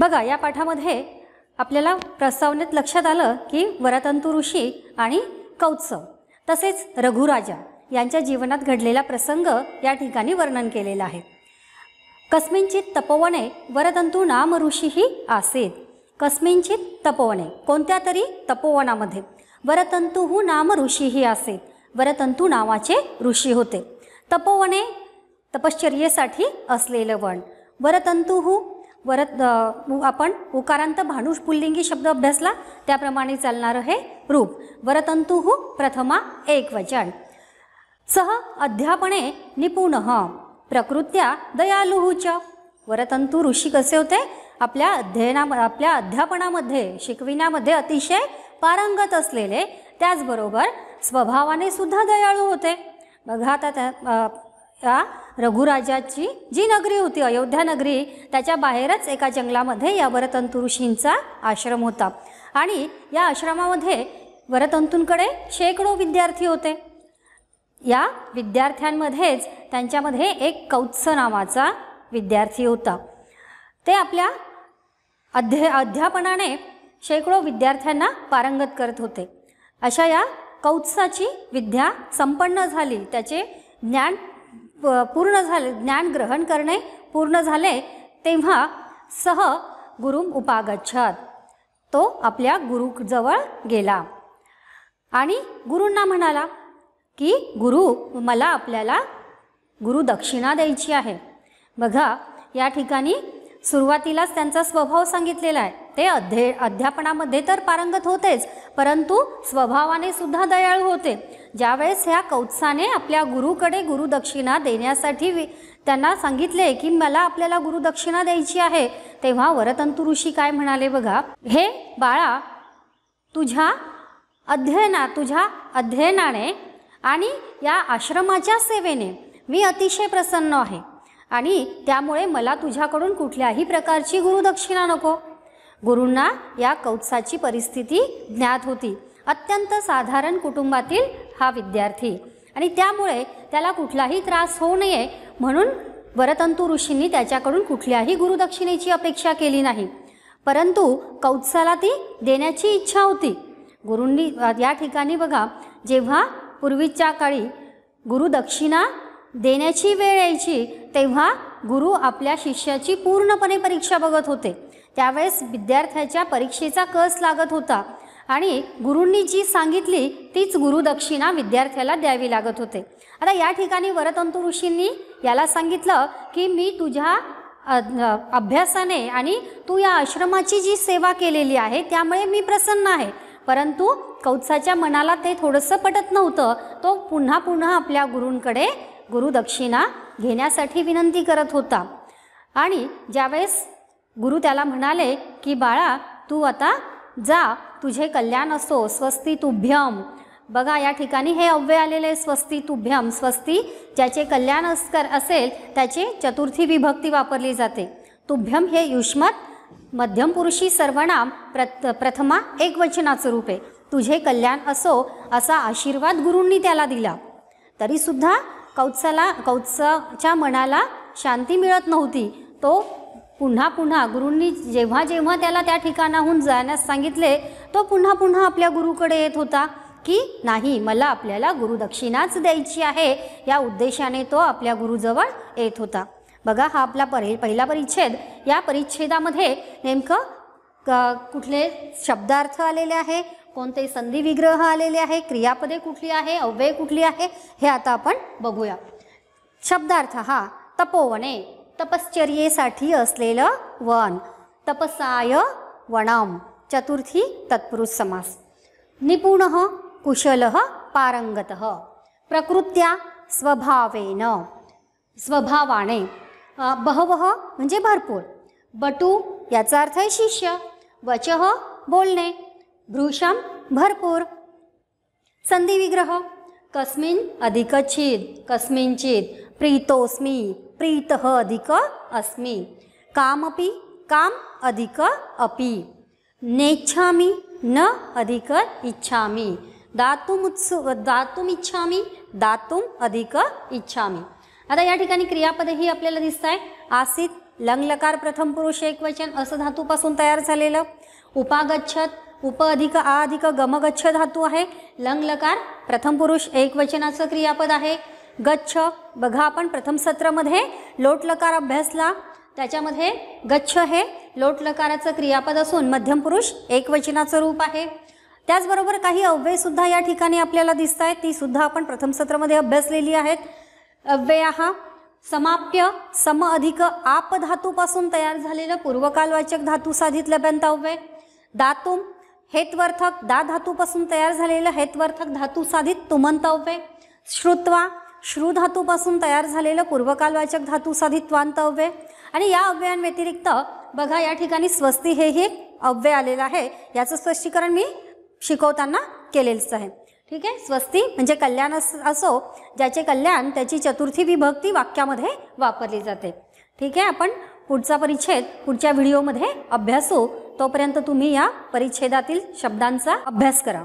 बघा या पाठामध्ये आपल्याला प्रस्तावनेत लक्षात आलं की वरतंतू ऋषी आणि कौत्स तसेच रघुराजा यांच्या जीवनात घडलेला प्रसंग या ठिकाणी वर्णन केलेला आहे कस्मिंचित तपोवने वरतंतू नाम ऋषीही आसेत कस्मिंचित तपोवने कोणत्या तरी तपोवनामध्ये वरतंतू नाम ऋषीही आसेत वरतंतू नावाचे ऋषी होते तपोवने तपश्चर्येसाठी असलेलं वण वरतंतू वरत आपण उकारांत भानुष पुल्लिंगी शब्द अभ्यासला त्याप्रमाणे चालणारं हे रूप वरतंतु प्रथमा एक वचन सह अध्यापने निपुण प्रकृत्या दयालुहूच च वरतंतू ऋषी कसे होते आपल्या अध्ययना आपल्या अध्यापनामध्ये शिकविण्यामध्ये अतिशय पारंगत असलेले त्याचबरोबर स्वभावाने सुद्धा दयाळू होते बघा आता त्या या रघुराजाची जी नगरी होती अयोध्या नगरी त्याच्या बाहेरच एका जंगलामध्ये या वरतंतु ऋषींचा आश्रम होता आणि या आश्रमामध्ये वरतंतूंकडे शेकडो विद्यार्थी होते या विद्यार्थ्यांमध्येच त्यांच्यामध्ये एक कौत्स नावाचा विद्यार्थी होता ते आपल्या अध्य अध्यापनाने शेकडो विद्यार्थ्यांना पारंगत करत होते अशा या कौत्साची विद्या संपन्न झाली त्याचे ज्ञान पूर्ण झाले ज्ञान ग्रहण करणे पूर्ण झाले तेव्हा सह गुरुम उपागच्छत तो आपल्या गुरुजवळ गेला आणि गुरूंना म्हणाला की गुरु मला आपल्याला गुरुदक्षिणा द्यायची आहे बघा या ठिकाणी सुरुवातीलाच त्यांचा स्वभाव सांगितलेला आहे ते अध्ये अध्यापनामध्ये तर पारंगत होतेच परंतु स्वभावाने सुद्धा दयाळू होते ज्यावेळेस ह्या कौत्साने आपल्या गुरुकडे गुरुदक्षिणा देण्यासाठी त्यांना सांगितले की मला आपल्याला गुरुदक्षिणा द्यायची आहे तेव्हा वरतंतु ऋषी काय म्हणाले बघा हे बाळा तुझ्या अध्ययना तुझ्या अध्ययनाने आणि या आश्रमाच्या सेवेने मी अतिशय प्रसन्न आहे आणि त्यामुळे मला तुझ्याकडून कुठल्याही प्रकारची गुरुदक्षिणा नको गुरूंना या कौत्साची परिस्थिती ज्ञात होती अत्यंत साधारण कुटुंबातील हा विद्यार्थी आणि त्यामुळे त्याला कुठलाही त्रास होऊ नये म्हणून वरतंतू ऋषींनी त्याच्याकडून कुठल्याही गुरुदक्षिणेची अपेक्षा केली नाही परंतु कौत्साला ती देण्याची इच्छा होती गुरूंनी या ठिकाणी बघा जेव्हा पूर्वीच्या काळी गुरुदक्षिणा देण्याची वेळ यायची तेव्हा गुरु आपल्या शिष्याची पूर्णपणे परीक्षा बघत होते त्यावेळेस विद्यार्थ्याच्या परीक्षेचा कस लागत होता आणि गुरूंनी जी सांगितली तीच गुरुदक्षिणा विद्यार्थ्याला द्यावी लागत होते आता या ठिकाणी वरतंतु ऋषींनी याला सांगितलं की मी तुझ्या अभ्यासाने आणि तू या आश्रमाची जी सेवा केलेली आहे त्यामुळे मी प्रसन्न आहे परंतु कौत्साच्या मनाला ते थोडंसं पटत नव्हतं तो पुन्हा पुन्हा आपल्या गुरूंकडे गुरुदक्षिणा घेण्यासाठी विनंती करत होता आणि ज्यावेळेस गुरु त्याला म्हणाले की बाळा तू आता जा तुझे कल्याण असो स्वस्ती तुभ्यम बघा या ठिकाणी हे अव्यय आलेले स्वस्ती तुभ्यम स्वस्ती ज्याचे कल्याण कर असेल त्याची चतुर्थी विभक्ती वापरली जाते तुभ्यम हे युष्मत मध्यम पुरुषी सर्वनाम प्रथ प्रथमा एकवचनाचं रूप आहे तुझे कल्याण असो असा आशीर्वाद गुरूंनी त्याला दिला तरीसुद्धा कौत्सला कौत्सच्या मनाला शांती मिळत नव्हती तो पुन्हा पुन्हा गुरूंनी जेव्हा जेव्हा त्याला त्या ठिकाणाहून जाण्यास सांगितले तो पुन्हा पुन्हा आपल्या गुरुकडे येत होता की नाही मला आपल्याला गुरुदक्षिणाच द्यायची आहे या उद्देशाने तो आपल्या गुरुजवळ येत होता बघा हा आपला परि पहिला परिच्छेद या परिच्छेदामध्ये नेमकं कुठले शब्दार्थ आलेले आहे कोणते संधी विग्रह आलेले आहे क्रियापदे कुठली आहे अव्यय कुठली आहे हे आता आपण बघूया शब्दार्थ हा तपोवने तपश्चर्येसाठी असलेलं वन तपसाय वणम चतुर्थी तत्पुरुष समास निपुण कुशल पारंगत प्रकृत्या स्वभावेन स्वभावाने बहव म्हणजे भरपूर बटू याचा अर्थ आहे शिष्य वचह बोलणे भृशम भरपूर संधिविग्रह कस्मिन अधिकछिद कस्मिंचित प्रीतोस्मी प्रीत अधिक अस्मी कामपि काम अधिक अपि नेच्छामी न अधिक इच्छामी उत्सु दातुम इच्छामी दातुम अधिक इच्छामी आता या ठिकाणी क्रियापदही आपल्याला दिसत आहे आसित लंगलकार प्रथम पुरुष एकवचन असं धातूपासून तयार झालेलं उपागच्छत उप अधिक आ अधिक गमगच्छ धातू आहे लंगलकार प्रथम पुरुष एकवचनाचं क्रियापद आहे गच्छ बघा आपण प्रथम सत्रामध्ये लोटलकार अभ्यासला त्याच्यामध्ये गच्छ हे लोटलकाराचं क्रियापद असून मध्यम पुरुष एकवचनाचं रूप आहे त्याचबरोबर काही अव्ययसुद्धा या ठिकाणी आपल्याला दिसत आहेत सुद्धा आपण प्रथम सत्रामध्ये अभ्यासलेली आहेत अव्यय हा समाप्य सम अधिक आप पासून तयार झालेलं पूर्वकालवाचक धातू साधित लभ्यंतव्य दातुम हेतवर्थक दा धातूपासून तयार झालेलं हेतवर्थक धातू साधित तुमंतव्य श्रुत्वा श्रु तयार झालेलं पूर्वकालवाचक धातू साधित वांतव्य आणि या अव्ययांव्यतिरिक्त बघा या ठिकाणी स्वस्ती हेही अव्यय आलेलं आहे याचं स्पष्टीकरण मी शिकवताना केलेलंच आहे ठीक आहे स्वस्ती म्हणजे कल्याण असो ज्याचे कल्याण त्याची चतुर्थी विभक्ती वाक्यामध्ये वापरली जाते ठीक आहे आपण पुढचा परिच्छेद पुढच्या व्हिडिओमध्ये अभ्यासू तोपर्यंत तुम्ही या परिच्छेदातील शब्दांचा अभ्यास करा